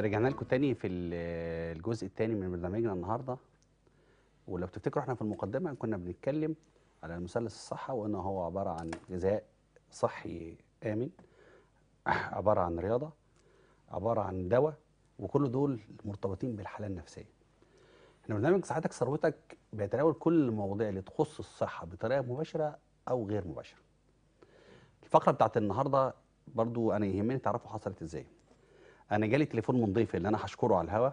رجعنا لكم تاني في الجزء الثاني من برنامجنا النهارده ولو تفتكروا احنا في المقدمه كنا بنتكلم على المثلث الصحه وان هو عباره عن غذاء صحي امن عباره عن رياضه عباره عن دواء وكل دول مرتبطين بالحاله النفسيه احنا برنامج سعادتك ثروتك بيتناول كل المواضيع اللي تخص الصحه بطريقه مباشره او غير مباشره الفقره بتاعت النهارده برضو انا يهمني تعرفوا حصلت ازاي انا جالي تليفون من ضيفي اللي انا هشكره على الهوا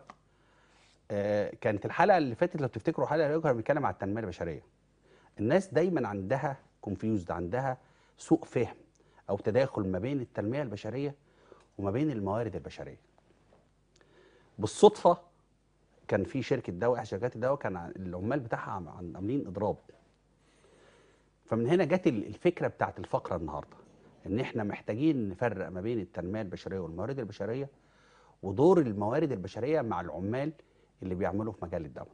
آه كانت الحلقه اللي فاتت لو تفتكروا حلقه اللي كنا بنتكلم على التنميه البشريه الناس دايما عندها كونفيوزد عندها سوء فهم او تداخل ما بين التنميه البشريه وما بين الموارد البشريه بالصدفه كان في شركه دواء شركات الدواء كان العمال بتاعها عاملين اضراب فمن هنا جت الفكره بتاعت الفقره النهارده ان احنا محتاجين نفرق ما بين التنميه البشريه والموارد البشريه ودور الموارد البشريه مع العمال اللي بيعملوا في مجال الدواء.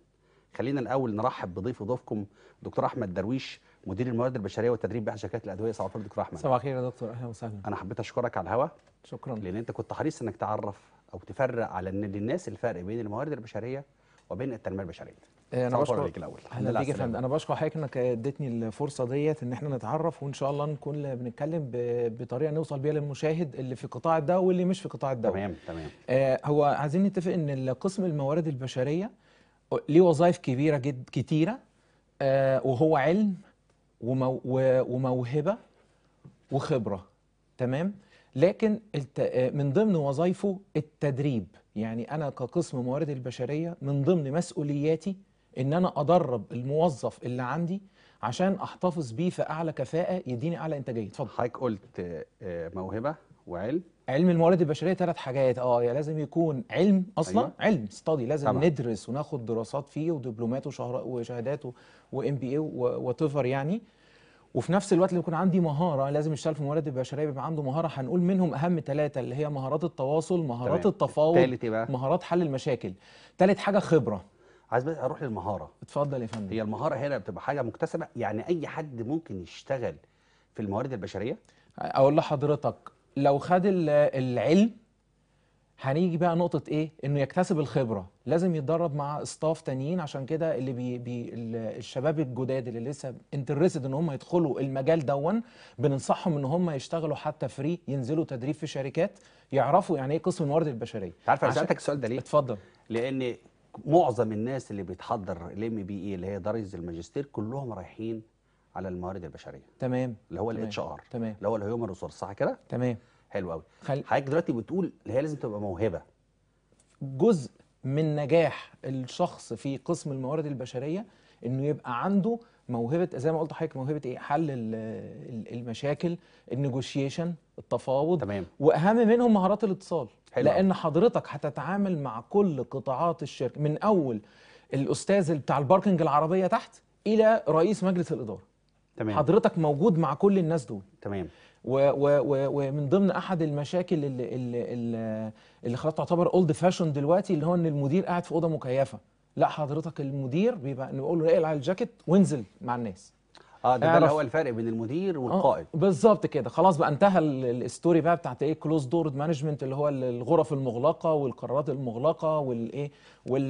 خلينا الاول نرحب بضيف وضيفكم دكتور احمد درويش مدير الموارد البشريه والتدريب بها شركات الادويه صباح الخير دكتور احمد صباح الخير يا دكتور اهلا وسهلا انا حبيت اشكرك على الهوا شكرا لان انت كنت حريص انك تعرف او تفرق على ان للناس الفرق بين الموارد البشريه وبين التنميه البشريه إيه، انا بشكر حضرتك الاول انا بيجي يا فندم انا بشكر حضرتك انك اديتني الفرصه ديت ان احنا نتعرف وان شاء الله نكون بنتكلم بطريقه نوصل بيها للمشاهد اللي في قطاع الدواء واللي مش في قطاع الدواء تمام تمام آه هو عايزين نتفق ان قسم الموارد البشريه ليه وظائف كبيره جد كتيره آه وهو علم ومو وموهبه وخبره تمام لكن آه، من ضمن وظائفه التدريب يعني انا كقسم موارد البشريه من ضمن مسؤولياتي ان انا ادرب الموظف اللي عندي عشان احتفظ بيه في اعلى كفاءه يديني اعلى انتاجيه اتفضل حضرتك قلت آه، موهبه وعلم علم الموارد البشريه ثلاث حاجات اه يا لازم يكون علم اصلا أيوة. علم ستادي لازم طبعا. ندرس وناخد دراسات فيه ودبلومات وشهادات وام بي اي وات يعني وفي نفس الوقت لو يكون عندي مهاره لازم يشتغل في الموارد البشريه بيبقى عنده مهاره هنقول منهم اهم ثلاثه اللي هي مهارات التواصل مهارات طبعا. التفاوض إيه مهارات حل المشاكل ثالث حاجه خبره عايز بس اروح للمهاره اتفضل يا فندم هي المهاره هنا بتبقى حاجه مكتسبه يعني اي حد ممكن يشتغل في الموارد البشريه اقول لحضرتك لو خد العلم هنيجي بقى نقطة إيه؟ إنه يكتسب الخبرة، لازم يتدرب مع استاف تانيين عشان كده اللي بي بي الشباب الجداد اللي لسه انترستد إن هم يدخلوا المجال دون بننصحهم إن هم يشتغلوا حتى فري ينزلوا تدريب في شركات يعرفوا يعني إيه قسم الموارد البشرية. أنت عارف أنا سألتك السؤال ده ليه؟ اتفضل. لأن معظم الناس اللي بيتحضر الام بي اي اللي هي درجه الماجستير كلهم رايحين على الموارد البشريه تمام اللي هو الاتش ار تمام اللي هو الهيومن ريسورس صح كده تمام حلو قوي خل... حضرتك دلوقتي بتقول اللي هي لازم تبقى موهبه جزء من نجاح الشخص في قسم الموارد البشريه انه يبقى عنده موهبه زي ما قلت لحضرتك موهبه ايه حل المشاكل النيجوشيشن التفاوض تمام واهم منهم مهارات الاتصال حلو. لان حضرتك هتتعامل مع كل قطاعات الشركه من اول الاستاذ بتاع الباركنج العربيه تحت الى رئيس مجلس الاداره تمام حضرتك موجود مع كل الناس دول تمام ومن ضمن احد المشاكل اللي اللي, اللي خلاص تعتبر اولد فاشون دلوقتي اللي هو ان المدير قاعد في اوضه مكيفه لا حضرتك المدير بيبقى نقول له اقلع الجاكيت وانزل مع الناس اه ده, ده اللي هو الفرق بين المدير آه، والقائد آه بالظبط كده خلاص بقى انتهى الستوري بقى بتاعت ايه كلوز دور مانجمنت اللي هو الغرف المغلقه والقرارات المغلقه والايه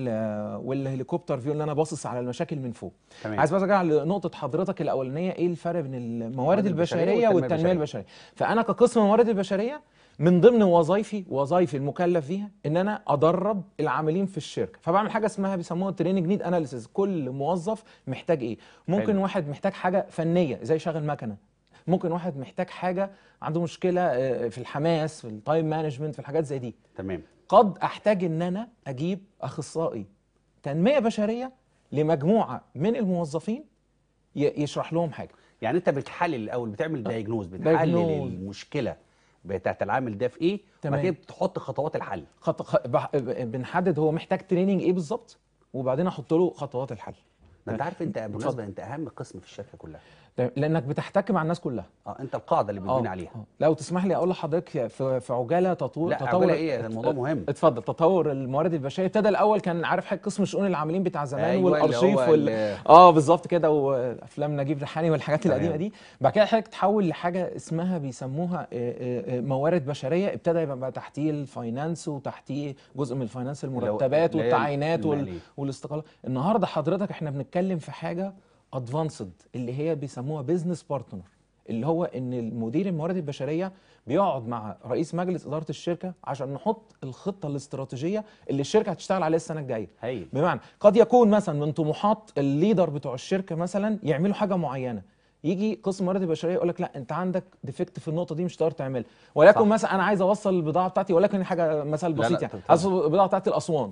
آه، والهليكوبتر فيو اللي انا باصص على المشاكل من فوق تمام. عايز بس ارجع لنقطه حضرتك الاولانيه ايه الفرق بين الموارد البشريه والتنميه البشريه, فانا كقسم موارد البشريه من ضمن وظايفي وظائفي المكلف فيها ان انا ادرب العاملين في الشركه فبعمل حاجه اسمها بيسموها تريننج نيد اناليسيز كل موظف محتاج ايه ممكن حلو. واحد محتاج حاجه فنيه زي شغل مكنه ممكن واحد محتاج حاجه عنده مشكله آه، في الحماس في التايم مانجمنت في الحاجات زي دي تمام قد احتاج ان انا اجيب اخصائي تنميه بشريه لمجموعه من الموظفين يشرح لهم حاجه يعني انت بتحلل الاول بتعمل دايجنوز آه. بتحلل المشكله بتاعت العامل ده في ايه تمام بعد بتحط خطوات الحل خط... خ... بح... بنحدد هو محتاج تريننج ايه بالظبط وبعدين احط له خطوات الحل انت عارف انت بالمناسبه انت اهم قسم في الشركه كلها طيب لانك بتحتك مع الناس كلها اه انت القاعده اللي بتبني آه، عليها آه. لو تسمح لي اقول لحضرتك في في عجاله تطور لا تطور عجاله ايه الموضوع مهم اتفضل تطور الموارد البشريه ابتدى الاول كان عارف حاجه قسم شؤون العاملين بتاع زمان أيوة والارشيف وال... اه بالظبط كده وافلام نجيب ريحاني والحاجات طيب. القديمه دي بعد كده حضرتك تحول لحاجه اسمها بيسموها آه، موارد بشريه ابتدى يبقى تحتيه الفاينانس وتحتيه جزء من الفاينانس المرتبات والتعيينات وال... والاستقالات النهارده حضرتك احنا بنتكلم في حاجه ادفانسد اللي هي بيسموها بزنس بارتنر اللي هو ان المدير الموارد البشريه بيقعد مع رئيس مجلس اداره الشركه عشان نحط الخطه الاستراتيجيه اللي الشركه هتشتغل عليها السنه الجايه هي. بمعنى قد يكون مثلا من طموحات الليدر بتوع الشركه مثلا يعملوا حاجه معينه يجي قسم الموارد البشريه يقول لك لا انت عندك ديفكت في النقطه دي مش هتقدر تعملها ولكن صح. مثلا انا عايز اوصل البضاعه بتاعتي ولكن حاجه مثلا بسيط يعني البضاعه بتاعتي لاسوان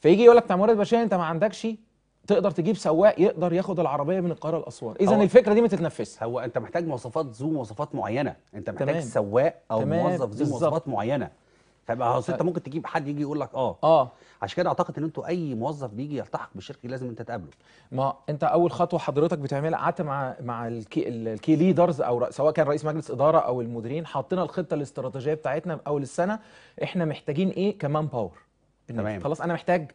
فيجي يقول لك بتاع الموارد البشريه انت ما عندكش تقدر تجيب سواق يقدر ياخد العربيه من القاهره لاسوان اذا الفكره دي ما تتنفذش هو انت محتاج مواصفات ذو مواصفات معينه انت محتاج تمام. سواق او تمام. موظف ذو مواصفات معينه فبقى أه. انت ممكن تجيب حد يجي يقول لك اه اه عشان كده اعتقد ان انتوا اي موظف بيجي يلتحق بالشركه لازم انت تقابله ما انت اول خطوه حضرتك بتعملها قعدت مع مع الكي, الكي ليدرز او سواء كان رئيس مجلس اداره او المديرين حطينا الخطه الاستراتيجيه بتاعتنا من اول السنه احنا محتاجين ايه كمان باور تمام خلاص انا محتاج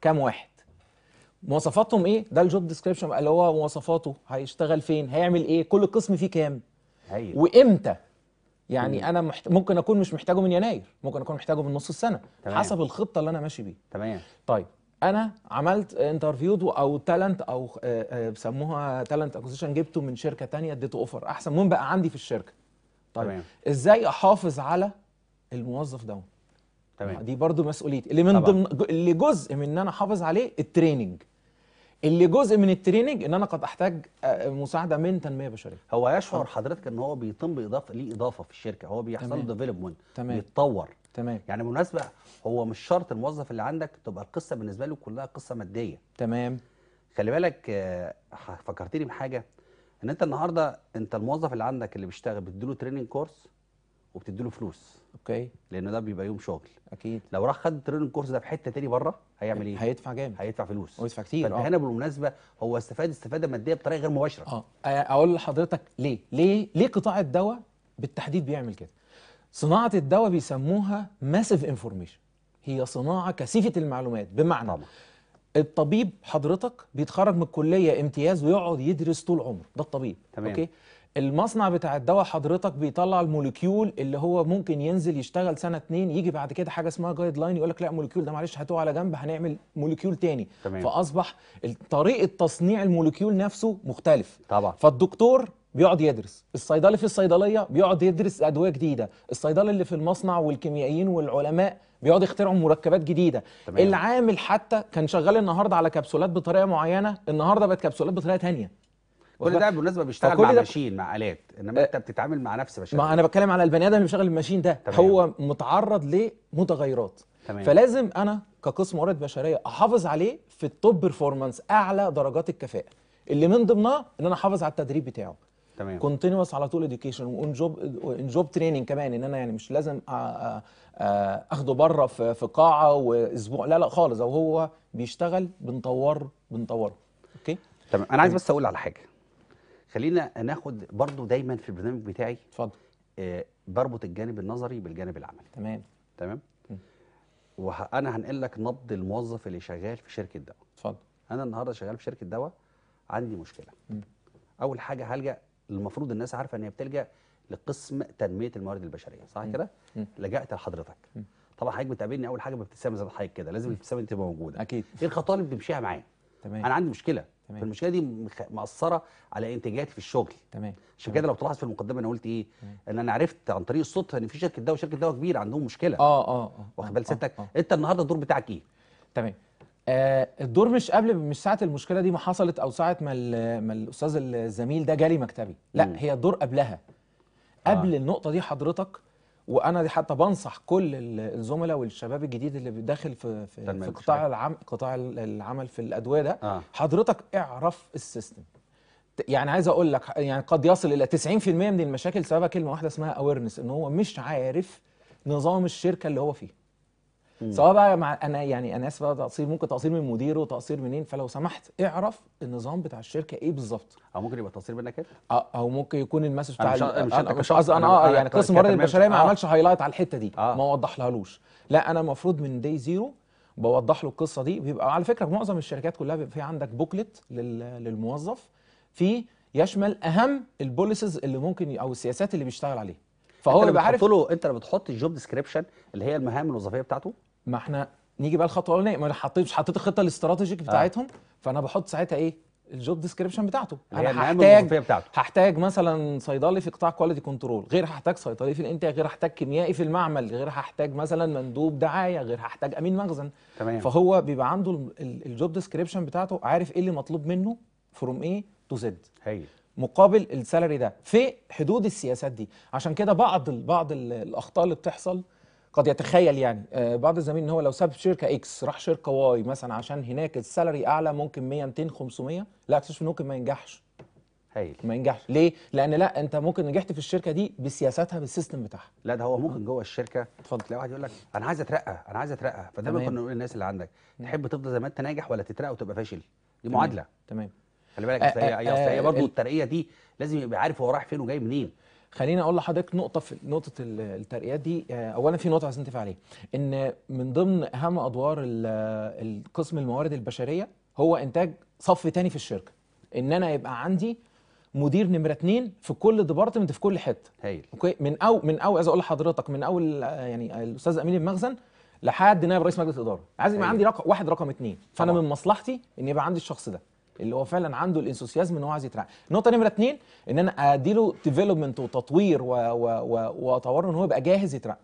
كام واحد مواصفاتهم ايه ده الجوب ديسكريبشن اللي هو مواصفاته هيشتغل فين هيعمل ايه كل قسم فيه كام هي. وامتى يعني مم. انا محت... ممكن اكون مش محتاجه من يناير ممكن اكون محتاجه من نص السنه تمام. حسب الخطه اللي انا ماشي بيها تمام طيب انا عملت انترفيو او تالنت او بيسموها تالنت اكوزيشن جبته من شركه تانية اديته اوفر احسن من بقى عندي في الشركه طيب تمام. ازاي احافظ على الموظف ده تمام دي برضو مسؤوليتي اللي من ضمن اللي جزء من ان انا احافظ عليه التريننج اللي جزء من التريننج ان انا قد احتاج آه، مساعده من تنميه بشريه هو يشعر اه. حضرتك ان هو بيتم باضافه ليه اضافه في الشركه هو بيحصل له ديفلوبمنت بيتطور تمام يعني بالمناسبه هو مش شرط الموظف اللي عندك تبقى القصه بالنسبه له كلها قصه ماديه تمام خلي بالك آه، فكرتني بحاجه ان انت النهارده انت الموظف اللي عندك اللي بيشتغل بتديله تريننج كورس وبتدي له فلوس اوكي لان ده بيبقى يوم شغل اكيد لو راح خد تريننج كورس ده في حته تاني بره هيعمل ايه هيدفع جامد هيدفع فلوس ويدفع كتير فانت آه. هنا بالمناسبه هو استفاد استفاده ماديه بطريقه غير مباشره اه اقول لحضرتك ليه ليه ليه قطاع الدواء بالتحديد بيعمل كده صناعه الدواء بيسموها ماسيف انفورميشن هي صناعه كثيفه المعلومات بمعنى طبعا. الطبيب حضرتك بيتخرج من الكليه امتياز ويقعد يدرس طول عمره ده الطبيب تمام. اوكي المصنع بتاع الدواء حضرتك بيطلع الموليكيول اللي هو ممكن ينزل يشتغل سنه اتنين يجي بعد كده حاجه اسمها جايد لاين يقول لك لا الموليكيول ده معلش هاتوه على جنب هنعمل موليكيول تاني تمام. فاصبح طريقه تصنيع الموليكيول نفسه مختلف طبعا فالدكتور بيقعد يدرس الصيدلي في الصيدليه بيقعد يدرس ادويه جديده الصيدلي اللي في المصنع والكيميائيين والعلماء بيقعدوا يخترعوا مركبات جديده تمام. العامل حتى كان شغال النهارده على كبسولات بطريقه معينه النهارده بقت كبسولات بطريقه ثانيه كل ده بالمناسبه بيشتغل مع ماشين مع الات انما انت آه. بتتعامل مع نفس بشري ما انا بتكلم على البني ادم اللي بيشغل الماشين ده تمام. هو متعرض لمتغيرات تمام. فلازم انا كقسم موارد بشريه احافظ عليه في التوب بيرفورمانس اعلى درجات الكفاءه اللي من ضمنها ان انا احافظ على التدريب بتاعه تمام كونتينوس على طول اديوكيشن وان جوب ان جوب تريننج كمان ان انا يعني مش لازم اخده بره في, في قاعه واسبوع لا لا خالص هو بيشتغل بنطور بنطوره اوكي تمام انا عايز بس اقول على حاجه خلينا ناخد برضو دايما في البرنامج بتاعي اتفضل آه بربط الجانب النظري بالجانب العملي تمام تمام وانا هنقل لك نبض الموظف اللي شغال في شركه دواء اتفضل انا النهارده شغال في شركه دواء عندي مشكله م. اول حاجه هلجا المفروض الناس عارفه ان هي بتلجا لقسم تنميه الموارد البشريه صح كده لجأت لحضرتك طبعا حضرتك بتقابلني اول حاجه بابتسامه زي حضرتك كده لازم الابتسامه تبقى موجوده اكيد ايه الخطوات اللي بتمشيها معايا تمام انا عندي مشكله تمام فالمشكله دي مأثره على انتاجيتي في الشغل تمام عشان كده لو تلاحظ في المقدمه انا قلت ايه تمام. ان انا عرفت عن طريق الصوت ان في شركه دواء شركه دواء كبيره عندهم مشكله اه اه, آه واخد آه، بال سيادتك آه،, آه. انت النهارده الدور بتاعك ايه تمام آه الدور مش قبل مش ساعه المشكله دي ما حصلت او ساعه ما, ما الاستاذ الزميل ده جالي مكتبي لا م. هي الدور قبلها قبل آه. النقطه دي حضرتك وانا حتى بنصح كل الزملاء والشباب الجديد اللي داخل في في, في قطاع العمل قطاع العمل في الادويه ده آه. حضرتك اعرف السيستم يعني عايز اقول لك يعني قد يصل الى 90% من المشاكل سببها كلمه واحده اسمها اويرنس ان هو مش عارف نظام الشركه اللي هو فيه سواء بقى مع انا يعني انا اسف بقى تقصير ممكن تقصير من مديره تقصير منين فلو سمحت اعرف النظام بتاع الشركه ايه بالظبط او ممكن يبقى تقصير منك انت اه او ممكن يكون المسج بتاع انا مش قصدي انا اه يعني قسم الموارد البشريه ما آه. عملش هايلايت على الحته دي آه. ما وضحلهالوش لا انا المفروض من دي زيرو بوضح له القصه دي بيبقى على فكره معظم الشركات كلها بيبقى في عندك بوكلت للموظف في يشمل اهم البوليسز اللي ممكن او السياسات اللي بيشتغل عليها فهو اللي بيبقى عارف انت لما بتحط الجوب ديسكريبشن اللي هي المهام الوظيفيه بتاعته ما احنا نيجي بقى الخطوه الاولانيه ما انا حطيت حطيت الخطه الاستراتيجيك آه. بتاعتهم آه. فانا بحط ساعتها ايه الجوب ديسكريبشن بتاعته انا هحتاج بتاعته. هحتاج مثلا صيدلي في قطاع كواليتي كنترول غير هحتاج صيدلي في الانتاج غير هحتاج كيميائي في المعمل غير هحتاج مثلا مندوب دعايه غير هحتاج امين مخزن تمام. فهو بيبقى عنده الجوب ديسكريبشن بتاعته عارف ايه اللي مطلوب منه فروم ايه تو زد مقابل السالري ده في حدود السياسات دي عشان كده بعض بعض الاخطاء اللي بتحصل قد يتخيل يعني آه، بعض الزميل ان هو لو ساب شركه اكس راح شركه واي مثلا عشان هناك السالري اعلى ممكن 100 200 500 لا اكتشف انه ممكن ما ينجحش هايل ما ينجحش ليه لان لا انت ممكن نجحت في الشركه دي بسياساتها بالسيستم بتاعها لا ده هو ممكن جوه الشركه اتفضل تلاقي واحد يقول لك انا عايز اترقى انا عايز اترقى فده ما كنا نقول للناس اللي عندك تحب تفضل زي ما انت ناجح ولا تترقى وتبقى فاشل دي معادله تمام خلي بالك آه، هي آه، برضه الترقيه دي لازم يبقى عارف هو رايح فين وجاي منين خليني اقول لحضرتك نقطه في نقطه الترقيات دي آه، اولا في نقطه عايزين نتفق عليها ان من ضمن اهم ادوار القسم الموارد البشريه هو انتاج صف تاني في الشركه ان انا يبقى عندي مدير نمره اتنين في كل ديبارتمنت في كل حته هايل اوكي من او من او عايز اقول لحضرتك من اول آه، يعني الاستاذ امين المخزن لحد نائب رئيس مجلس الاداره عايز يبقى عندي رقم واحد رقم اتنين فانا طبعا. من مصلحتي ان يبقى عندي الشخص ده اللي هو فعلا عنده الانسوسيازم ان هو عايز يترعى النقطه نمره اتنين ان انا اديله ديفلوبمنت وتطوير واطوره ان هو يبقى جاهز يترعى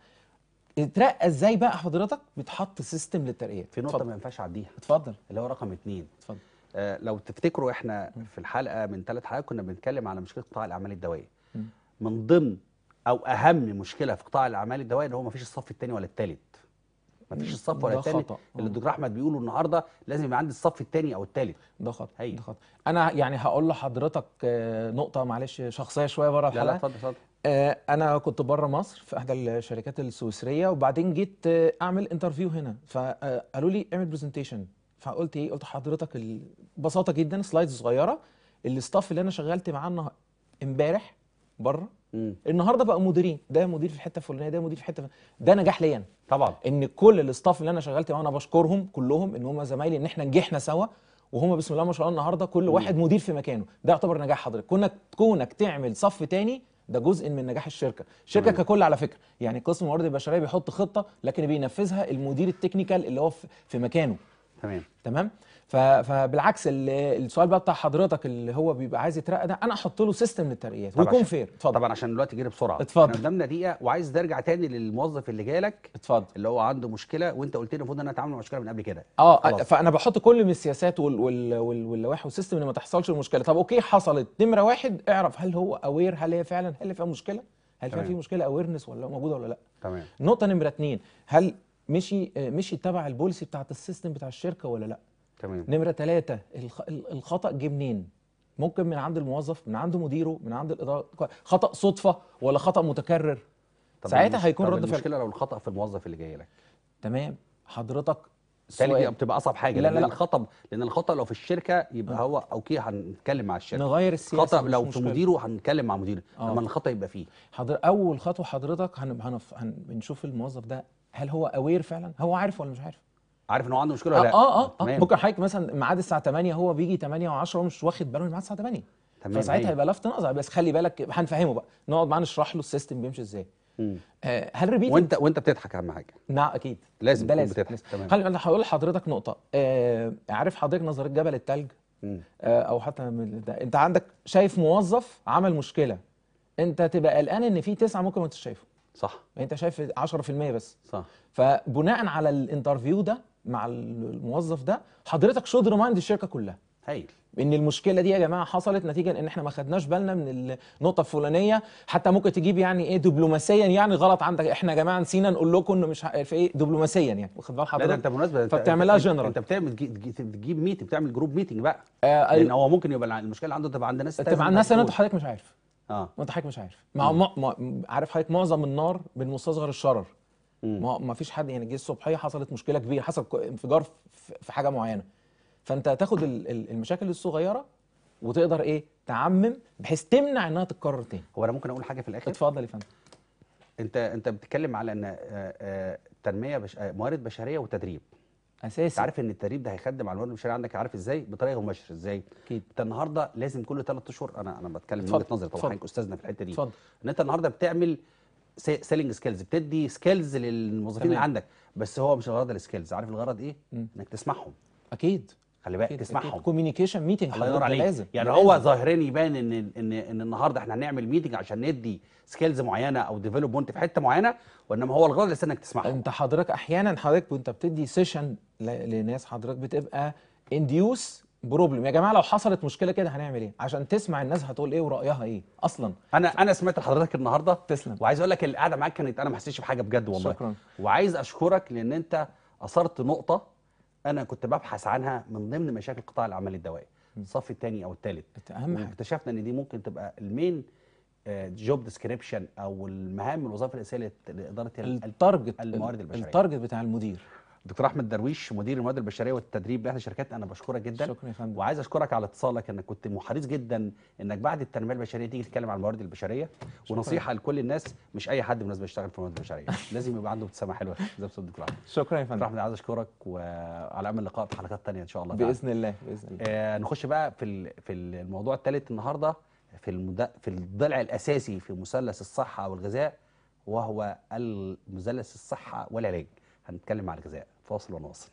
اترقى ازاي بقى حضرتك بتحط سيستم للترقيه في نقطه ما ينفعش اعديها اتفضل اللي هو رقم اتنين اتفضل آه لو تفتكروا احنا في الحلقه من ثلاث حلقات كنا بنتكلم على مشكله قطاع الاعمال الدوائيه من ضمن او اهم مشكله في قطاع الاعمال الدوائيه ان هو ما فيش الصف الثاني ولا الثالث ما فيش الصف ولا الثاني اللي الدكتور احمد بيقوله النهارده لازم يبقى عندي الصف الثاني او الثالث ده خطأ ده خطأ انا يعني هقول لحضرتك آه، نقطه معلش شخصيه شويه بره الحلقه لا لا اتفضل اتفضل آه، انا كنت بره مصر في احدى الشركات السويسريه وبعدين جيت آه، اعمل انترفيو هنا فقالوا لي اعمل برزنتيشن فقلت ايه قلت حضرتك ببساطه جدا سلايدز صغيره الاستاف اللي انا شغلت معاه امبارح بره مم. النهارده بقى مديرين ده مدير في الحته الفلانيه ده مدير في الحته ده نجاح ليا انا طبعا ان كل الاستاف اللي انا شغلت معاه انا بشكرهم كلهم ان هم زمايلي ان احنا نجحنا سوا وهم بسم الله ما شاء الله النهارده كل واحد مدير في مكانه ده يعتبر نجاح حضرتك كونك كونك تعمل صف تاني ده جزء من نجاح الشركه الشركه مم. ككل على فكره يعني قسم الموارد البشريه بيحط خطه لكن بينفذها المدير التكنيكال اللي هو في مكانه تمام تمام فبالعكس السؤال بقى بتاع حضرتك اللي هو بيبقى عايز يترقى ده انا احط له سيستم للترقيات ويكون فير اتفضل طبعا عشان الوقت جري بسرعه اتفضل قدامنا دقيقه وعايز ارجع تاني للموظف اللي جالك اتفضل اللي هو عنده مشكله وانت قلت لي المفروض ان انا اتعامل مع المشكله من قبل كده اه خلاص. فانا بحط كل من السياسات واللوائح والسيستم ان ما تحصلش المشكله طب اوكي حصلت نمره واحد اعرف هل هو اوير هل هي فعلا هل فيها مشكله هل كان في مشكله اويرنس ولا موجوده ولا لا تمام نقطه نمره اثنين هل مشي آه، مشي تبع البوليسي بتاعت السيستم بتاع الشركه ولا لا تمام نمره ثلاثة الخطا جه منين ممكن من عند الموظف من عند مديره من عند الاداره خطا صدفه ولا خطا متكرر ساعتها هيكون رد فعل المشكله لو الخطا في الموظف اللي جاي لك تمام حضرتك تاني دي بتبقى اصعب حاجه لا لان لا الخطا لان الخطا لو في الشركه يبقى أه. هو اوكي هنتكلم مع الشركه نغير السياسه خطا لو في مديره هنتكلم مع مديره أه. لما الخطا يبقى فيه حضر اول خطوه حضرتك هنف... هن... بنشوف الموظف ده هل هو اوير فعلا هو عارف ولا مش عارف عارف ان هو عنده مشكله ولا آه، لا اه اه, آه ممكن حضرتك مثلا ميعاد الساعه 8 هو بيجي 8 و10 ومش واخد باله من ميعاد الساعه 8 تمام فساعتها أيوه. هيبقى لفت نظر بس خلي بالك هنفهمه بقى نقعد معاه نشرح له السيستم بيمشي ازاي آه هل ريبيت وانت وانت بتضحك اهم حاجه نعم اكيد لازم ده لازم بتضحك تمام خلي انا هقول لحضرتك نقطه آه عارف حضرتك نظريه جبل التلج آه او حتى ده. انت عندك شايف موظف عمل مشكله انت تبقى قلقان ان في تسعه ممكن ما انتش شايفه صح انت شايف 10% بس صح فبناء على الانترفيو ده مع الموظف ده حضرتك شود ريمايند الشركه كلها هايل ان المشكله دي يا جماعه حصلت نتيجه ان احنا ما خدناش بالنا من النقطه الفلانيه حتى ممكن تجيب يعني ايه دبلوماسيا يعني غلط عندك احنا يا جماعه نسينا نقول لكم انه مش عارف ايه دبلوماسيا يعني واخد بال حضرتك لا انت بالمناسبه فبتعملها جنرال انت بتعمل تجيب ميتنج بتعمل جروب ميتنج بقى آه لان هو ممكن يبقى المشكله عنده تبقى عند ناس تبقى عند ناس انت حضرتك مش عارف اه وانت حضرتك مش عارف مع ما ما عارف حضرتك معظم النار مستصغر الشرر ما ما فيش حد يعني جه الصبحيه حصلت مشكله كبيره حصل انفجار في حاجه معينه فانت تاخد المشاكل الصغيره وتقدر ايه تعمم بحيث تمنع انها تتكرر تاني هو انا ممكن اقول حاجه في الاخر اتفضل يا فندم انت انت بتتكلم على ان آه، آه، تنميه بش... آه، موارد بشريه وتدريب اساسي عارف ان التدريب ده هيخدم على الموارد البشريه عندك عارف ازاي بطريقه مباشره ازاي اكيد انت النهارده لازم كل ثلاث اشهر انا انا بتكلم من وجهه نظري طبعا حضرتك استاذنا في الحته دي اتفضل ان انت النهارده بتعمل سيلينج سكيلز بتدي سكيلز للموظفين اللي عندك بس هو مش الغرض السكيلز عارف الغرض ايه م. انك تسمعهم اكيد خلي بالك تسمعهم كوميونيكيشن ميتنج الله ينور عليك لازم يعني لازم. هو ظاهرين يبان ان ان ان النهارده احنا هنعمل ميتنج عشان ندي سكيلز معينه او ديفلوبمنت في حته معينه وانما هو الغرض لسه انك تسمعهم انت حضرتك احيانا حضرتك وانت بتدي سيشن لناس حضرتك بتبقى انديوس بروبلم يا جماعه لو حصلت مشكله كده هنعمل ايه عشان تسمع الناس هتقول ايه ورايها ايه اصلا انا انا سمعت حضرتك النهارده تسلم وعايز اقول لك القعده معاك كانت انا ما حسيتش بحاجه بجد والله شكرا وعايز اشكرك لان انت اثرت نقطه انا كنت ببحث عنها من ضمن مشاكل قطاع العمل الدوائي الصف الثاني او الثالث اهم حاجه اكتشفنا ان دي ممكن تبقى المين جوب ديسكريبشن او المهام الوظائف الاساسيه لاداره التارجت الموارد البشريه التارجت بتاع المدير دكتور احمد درويش مدير المواد البشريه والتدريب باحدى الشركات انا بشكرك جدا شكرا يا فندم وعايز اشكرك على اتصالك انك كنت حريص جدا انك بعد التنميه البشريه تيجي تتكلم عن الموارد البشريه شكرا. ونصيحه لكل الناس مش اي حد بالنسبه يشتغل في الموارد البشريه لازم يبقى عنده ابتسامه حلوه زي بصوت دكتور احمد شكرا يا فندم احمد عايز اشكرك وعلى امل لقاء في حلقات ثانيه ان شاء الله باذن الله باذن الله آه نخش بقى في في الموضوع الثالث النهارده في المد... في الضلع الاساسي في مثلث الصحه والغذاء وهو مثلث الصحه والعلاج هنتكلم عن الغذاء فاصل ونواصل